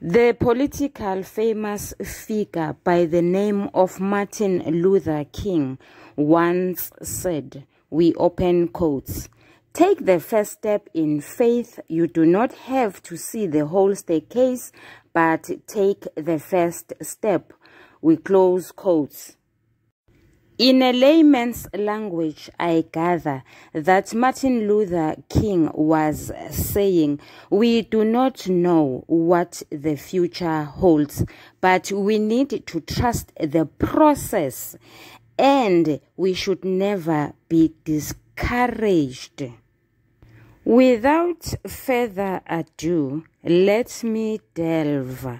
The political famous figure by the name of Martin Luther King once said, we open quotes, Take the first step in faith. You do not have to see the whole staircase, but take the first step. We close quotes. In a layman's language, I gather that Martin Luther King was saying, We do not know what the future holds, but we need to trust the process and we should never be discouraged. Without further ado, let me delve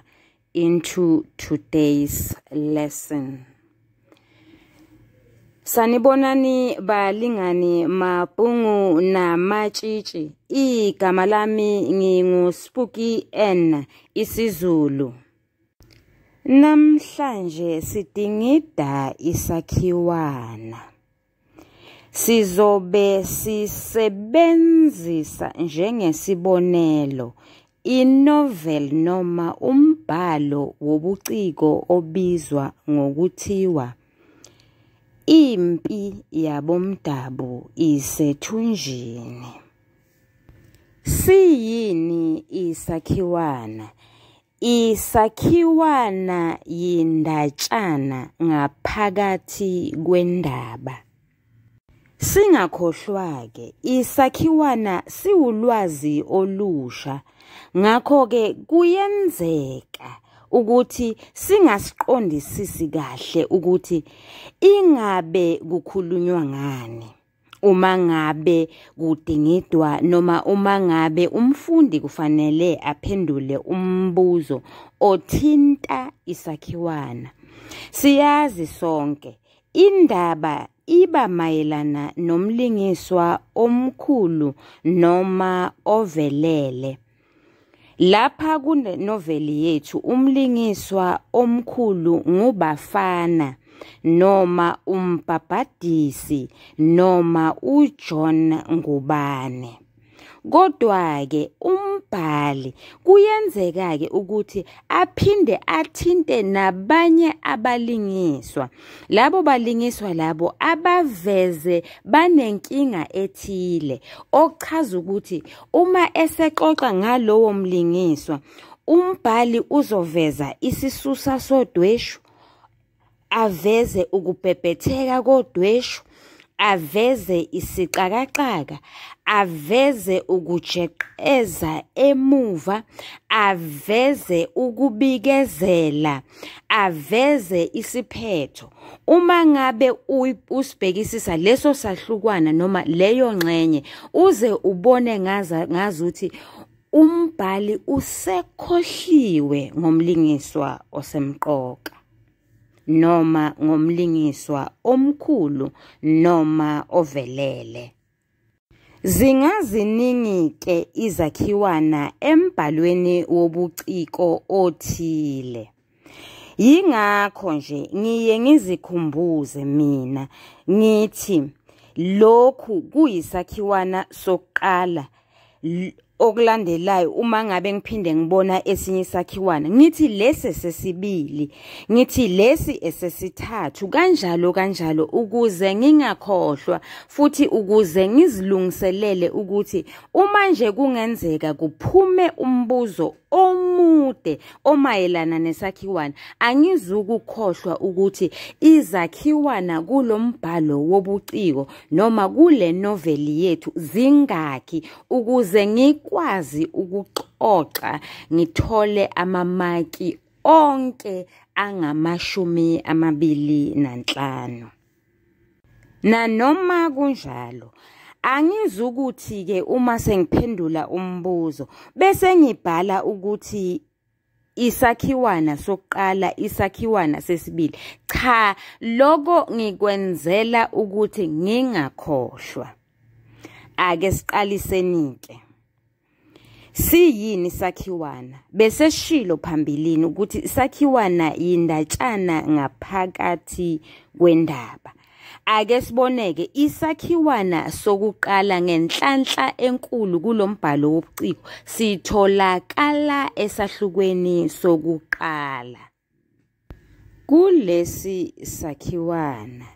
into today's lesson. Sanibonani balingani mapungu namatshitshi igama lami ngingu Spooky N isiZulu Namhlanje sidingida isakhiwana Sizobe sisebenzisa njengesibonelo inovel noma umbhalo wobuciko obizwa ngokuthiwa Impi yabomdabu isethunjini. Siyini isakhiwana? Isakhiwana yindatshana ngaphakathi kwendaba. Singakhohlwa-ke isakhiwana siwulwazi olusha ngakho-ke kuyenzeka ukuthi singasiqondisisi kahle ukuthi ingabe kukhulunywa ngani uma ngabe kudingidwa noma uma ngabe umfundi kufanele aphendule umbuzo othinta isakhiwana siyazi sonke indaba iba mayelana nomlingiswa omkhulu noma ovelele Lapha kunenoveli yethu umlingiswa omkhulu ngubafana noma umbabhadisi noma uJohn ngubane kodwa ke umbhali kuyenzeka ke ukuthi aphinde athinte nabanye abalingiswa labo balingiswa labo abaveze banenkinga ethile okuchaza ukuthi uma esexoxa ngalowo mlingiswa umbhali uzoveza isisusa sodweshu aveze ukubhebhetheka kodweshu aveze isiqakaqaka aveze ukujeqeza emuva aveze ukubikezela aveze isiphetho uma ngabe usibhekisisa leso sahlukwana noma leyo ngxenye uze ubone ngaza ngazuthi umbhali usekhohliwe ngomlingiswa osemqoka noma ngomlingiswa omkhulu noma ovelele. Zingaziningi ke izakhiwana embhalweni wobuciko othile. Yingakho nje ngiye ngizikhumbuze mina ngithi lokhu kuyisakhiwana sokuqala okulandelayo uma ngabe ngiphinde ngibona esinye sakhiwana ngithi lesi sesibili ngithi lesi esesithathu kanjalo kanjalo ukuze ngingakhohlwa futhi ukuze ngizilungiselele ukuthi uma nje kungenzeka kuphume umbuzo omude omayelana nesakhiwana angizukukhohlwa ukuthi izakhiwana kulombhalo wobuciko noma kule noveli yethu zingaki ukuze ngikwazi ukuxoxa ngithole amamaki onke angamashumi amabili nanhlanu nanoma kunjalo angizukuthi ke uma sengiphendula umbuzo bese ngibhala ukuthi isakhiwana sokuqala isakhiwana sesibili cha loko ngikwenzela ukuthi ngingakhohlwa ake siqalisenike siyini sakhiwana bese shilo phambilini ukuthi sakhiwana yindatshana ngaphakathi kwendaba Ake siboneke isakhiwana sokuqala ngenhlanhla enkulu kulombhalo wobuciko sitholakala esahlukweni sokuqala. Kulesi sakhiwana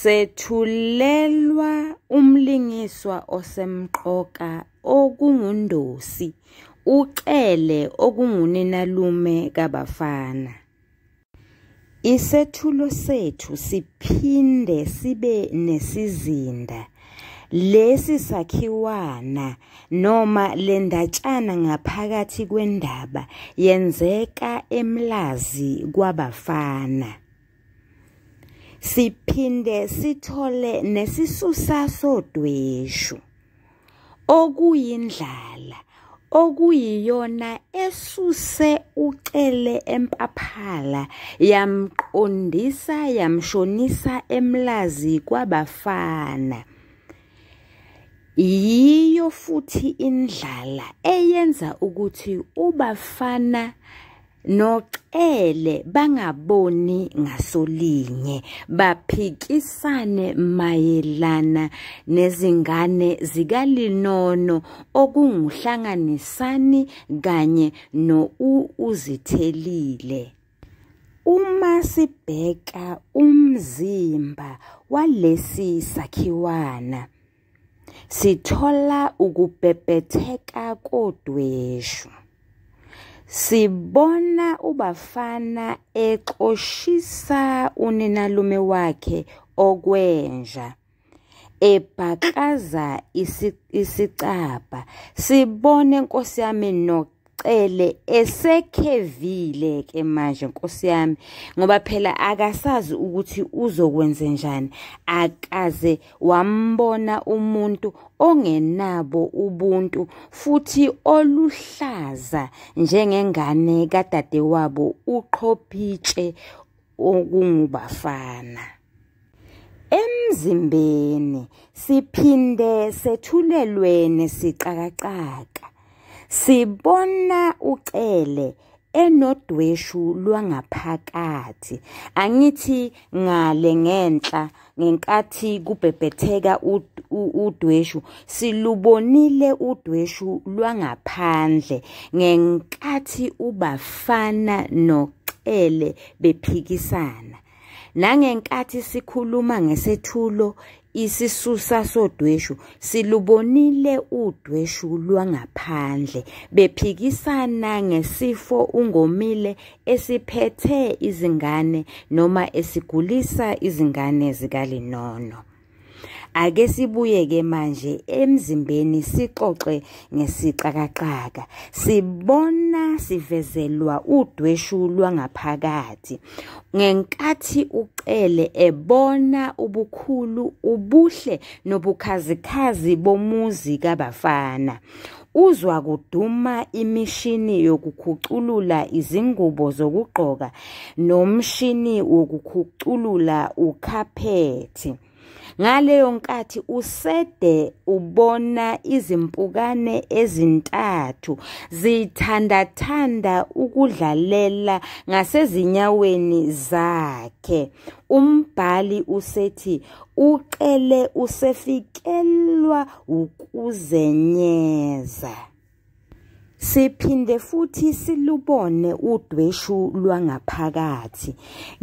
sethulelwa umlingiswa osemqoka okungundosi ucele okunguninalume kabafana Isethulo sethu siphinde sibe nesizinda. Lesi sakhiwana noma lendatshana ngaphakathi kwendaba yenzeka emlazi kwabafana. Siphinde sithole nesisusa sodweshu okuyindlala okuyiyona esuse ucele empaphala yamqondisa yamshonisa emlazi kwabafana yiyo futhi indlala eyenza ukuthi ubafana nocele bangaboni ngasolinye baphikisane mayelana nezingane zikalinono okunguhlanganisani kanye nouzithelile uma sibheka umzimba walesi sakhiwana sithola ukubhebhetheka kodweshu Sibona uBafana exoshisa uninalume wakhe okwenja, ebhakaza isicabha, sibone Nkosi yami no acele esekhevile ke manje Nkosi yami ngoba phela akasazi ukuthi uzokwenze njani akaze wambona umuntu ongenabo ubuntu futhi oluhlaza njengengane kadade wabo uqhophitshe okungubafana emzimbeni siphinde sethulelwe nesicakacaka Sibona ucele enodweshu lwangaphakathi angithi ngale ngenhla ngenkathi kubhebhetheka udweshu silubonile udweshu lwangaphandle ngenkathi ubafana noCele bephikisana nangenkathi sikhuluma ngesethulo isisusa sodweshu silubonile udweshu lwangaphandle bephikisana ngesifo ungomile esiphethe izingane noma esigulisa izingane zikalinono ake sibuye ke manje emzimbeni sixoxe ngesicakaqaka sibona sivezelwa udweshu lwangaphakathi ngenkathi ucele ebona ubukhulu ubuhle nobukhazikhazi bomuzi kabafana uzwa kuduma imishini yokukhuculula izingubo zokugqoka nomshini wokukhuculula ukhaphethi Ngaleyo nkathi usede ubona izimpukane ezintathu zithandathanda ukudlalela ngasezinyaweni zakhe. Umbhali usethi uqele usefikelwa ukuzenyeza. Siphinde futhi silubone udweshu lwangaphakathi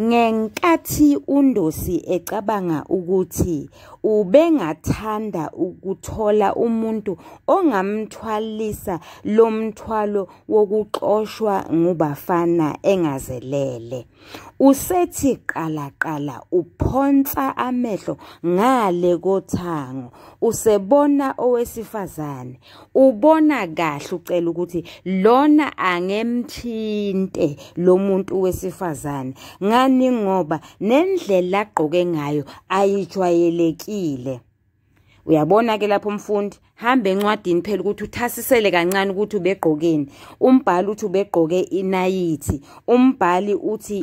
ngenkathi uNdosi ecabanga ukuthi ubengathanda ukuthola umuntu ongamthwalisa lo mthwalo wokuxoshwa ngubafana engazelele usethi qala qala uphonsa amehlo ngale kothango usebona owesifazane ubona kahle ucela ukuthi lona angemthinte lo muntu wesifazane ngani ngoba nendlela agqoke ngayo ayijwayeleki ukhululekile uyabona ke lapho umfundi hamba encwadini phela ukuthi uthasisele kancane ukuthi ubegqokeni umbhali uthi ubegqoke inayithi umbhali uthi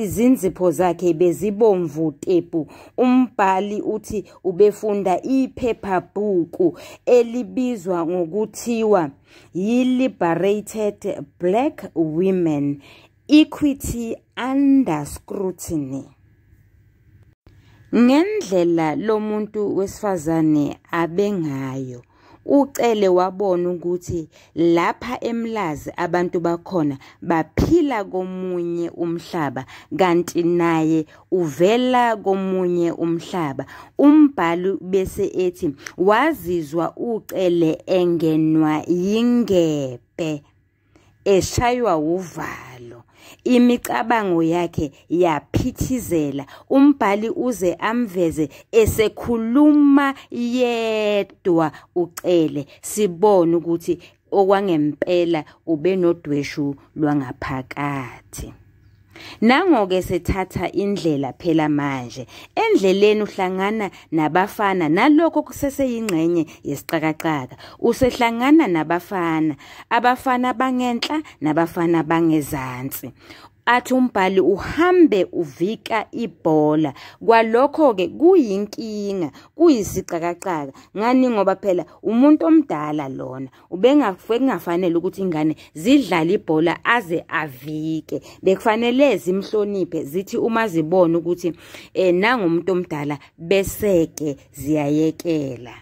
izinzipho zakhe bezibomvu tepu umbhali uthi ubefunda iphephabhuku elibizwa ngokuthiwa yi-liberated black women equity under scrutiny ngendlela lomuntu wesifazane abengayo ucele wabona ukuthi lapha emlazi abantu bakhona baphila komunye umhlaba kanti naye uvela komunye umhlaba umbhali bese ethi wazizwa ucele engenwa yingepe eshaywa uvalo imicabango yakhe yaphithizela umbhali uze amveze esekhuluma yedwa ucele sibone ukuthi okwangempela ubenodweshu lwangaphakathi nangoke sethatha indlela phela manje endleleni uhlangana nabafana nalokho kuseseyingxenye yesiqakaqaka usehlangana nabafana abafana bangenhla nabafana bangezantsi athi umbhali uhambe uvika ibhola kwalokho ke kuyinkinga kuyisicakacaka ngani ngoba phela umuntu omdala lona ubengafanele ukuthi ingane zidlale ibhola aze avike bekufanele zimhloniphe zithi uma zibona ukuthi eh nangumuntu omdala beseke ziyayekela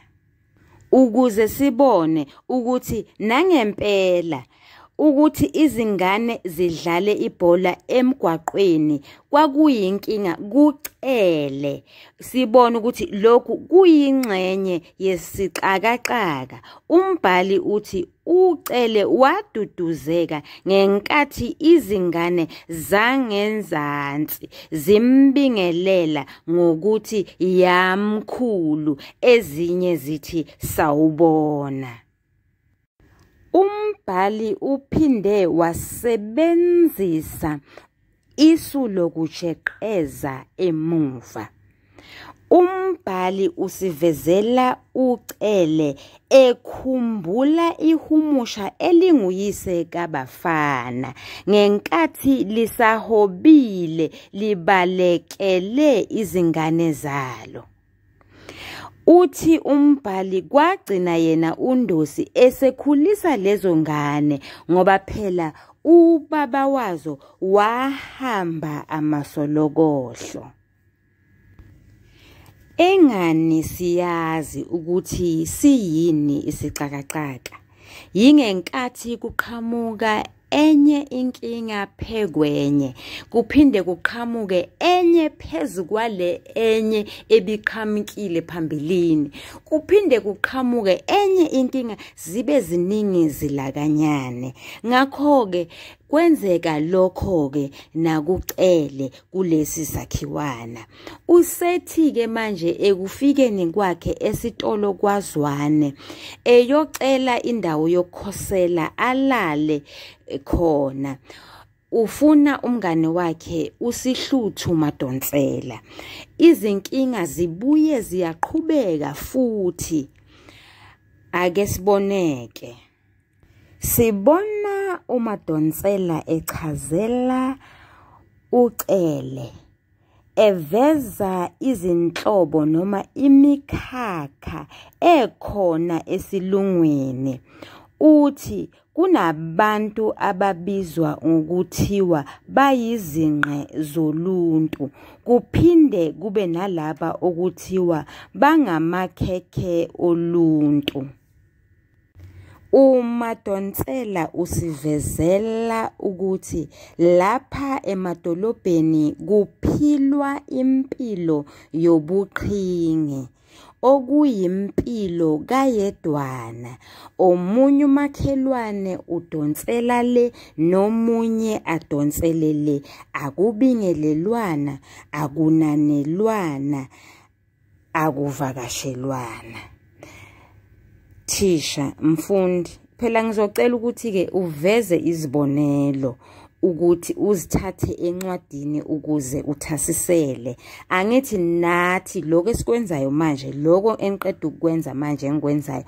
ukuze sibone ukuthi nangempela ukuthi izingane zidlale ibhola emgwaqweni kwakuyinkinga kucele sibone ukuthi lokhu kuyingxenye yesiqakaqaka umbhali uthi ucele waduduzeka ngenkathi izingane zangenzansi zimbingelela ngokuthi yamkhulu ezinye zithi sawubona Umbhali uphinde wasebenzisa isu lokujeqeza emuva. Umbhali usivezela ucele ekhumbula ihumusha elinguyise kaBafana ngenkathi lisahobile libalekele izingane zalo. Uthi umbhali kwagcina yena uNdosi esekhulisa lezo ngane ngoba phela ubaba wazo wahamba amasolokohlo. Engani siyazi ukuthi siyini isixakaxaka. Yingenkathi kuqhamuka enye inkinga phekwenye kuphinde kuqhamuke enye phezu kwale enye ebiqhamukile phambilini kuphinde kuqhamuke enye inkinga zibe ziningi zilakanyane ngakho ke kwenzeka lokho ke nakucele kulesi sakhiwana usethi ke manje ekufikeni kwakhe esitolo kwaZwane eyocela indawo yokukhosela alale khona ufuna umngane wakhe usihluthu madonsela izinkinga zibuye ziyaqhubeka futhi ake siboneke Sibona uMadonsela echazela ucele eveza izinhlobo noma imikhakha ekhona esilungwini uthi kunabantu ababizwa ngokuthiwa bayizinqe zoluntu kuphinde kube nalabo okuthiwa bangamakhekhe oluntu Uma Donsela usivezela ukuthi lapha emadolobheni kuphilwa impilo yobuqhinge okuyimpilo kayedwana omunye umakhelwane udonsela le nomunye adonsele le akubingelelwana akunanelwana akuvakashelwana thisha mfundi phela ngizocela ukuthi ke uveze izibonelo ukuthi uzithathe encwadini ukuze uthasisele angithi nathi lokho esikwenzayo manje lokho enqeda ukukwenza manje engikwenzayo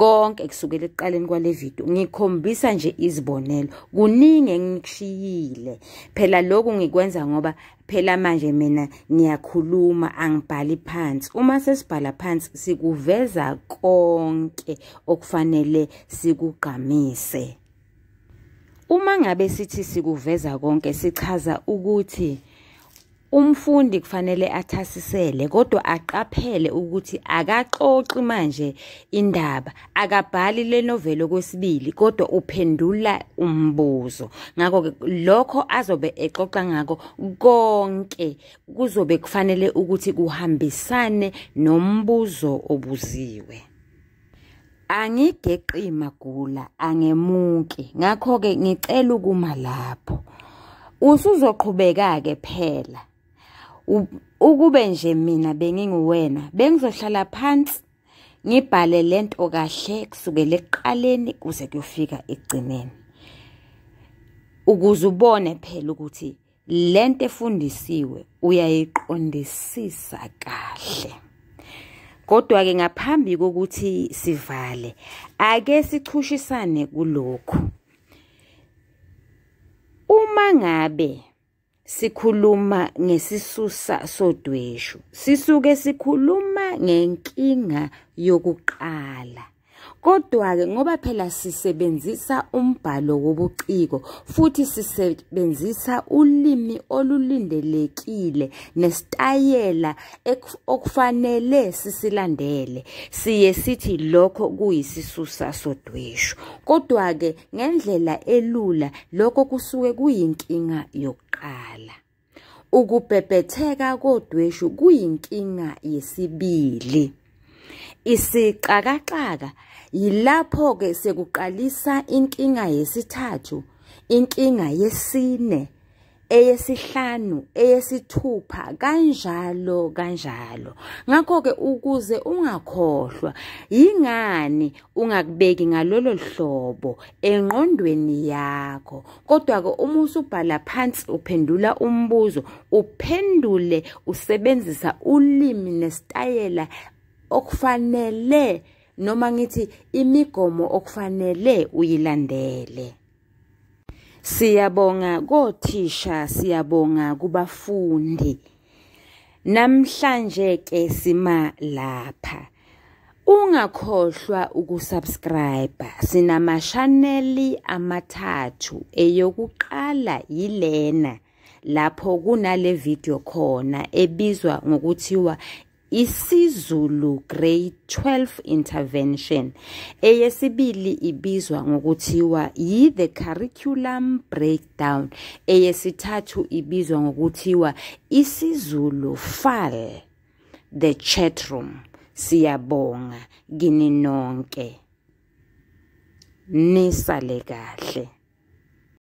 konke kusukela ekuqaleni kwale video ngikhombisa nje izibonelo kuningi engikushiyile phela lokhu ngikwenza ngoba phela manje mina ngiyakhuluma angibhali phansi uma sesibhala phansi sikuveza konke okufanele sikugqamise Uma ngabe sithi sikuveza konke sichaza ukuthi umfundi kufanele athasisele kodwa aqaphele ukuthi akaxoxi manje indaba akabhali le novelo kwesibili kodwa uphendula umbuzo ngakho lokho azobe exoxa ngako konke kuzobe kufanele ukuthi kuhambisane nombuzo obuziwe angigeqi magula angemuki ngakho ke ngicela ukuma lapho usuzoqhubeka ke phela ukube nje mina benginguwena bengizohlala phansi ngibhale lento kahle kusukela ekuqaleni kuze kuyofika ekugcineni ukuze ubone phela ukuthi lento efundisiwe uyayiqondisisa kahle Kodwa ke ngaphambi kokuthi sivale ake sichushisane kulokhu. Uma ngabe sikhuluma ngesisusa sodweshu sisuke sikhuluma ngenkinga yokuqala Kodwa-ke ngoba phela sisebenzisa umbhalo wobuciko futhi sisebenzisa ulimi olulindelekile nesitayela okufanele sisilandele siye sithi lokho kuyisisusa sodweshu kodwa-ke ngendlela elula lokho kusuke kuyinkinga yokuqala ukubhebhetheka kodweshu kuyinkinga yesibili isiqakaqaka yilapho ke sekuqalisa inkinga yesithathu inkinga yesine eyesihlanu eyesithupha kanjalo kanjalo ngakho ke ukuze ungakhohlwa yingani ungakubeki ngalolo hlobo engqondweni yakho kodwa ke uma usubhala phansi uphendula umbuzo uphendule usebenzisa ulimi nesitayela okufanele noma ngithi imigomo okufanele uyilandele Siyabonga kothisha siyabonga kubafundi Namhlanje ke sima lapha Ungakhohlwa ukusubscribe sinama channel amathathu eyokuqala yilena lapho kunale video khona ebizwa ngokuthiwa isiZulu grade 12 intervention eyesibili ibizwa ngokuthiwa yi the curriculum breakdown eyesithathu ibizwa ngokuthiwa isiZulu fal the chatroom siyabonga kini nonke nisale kahle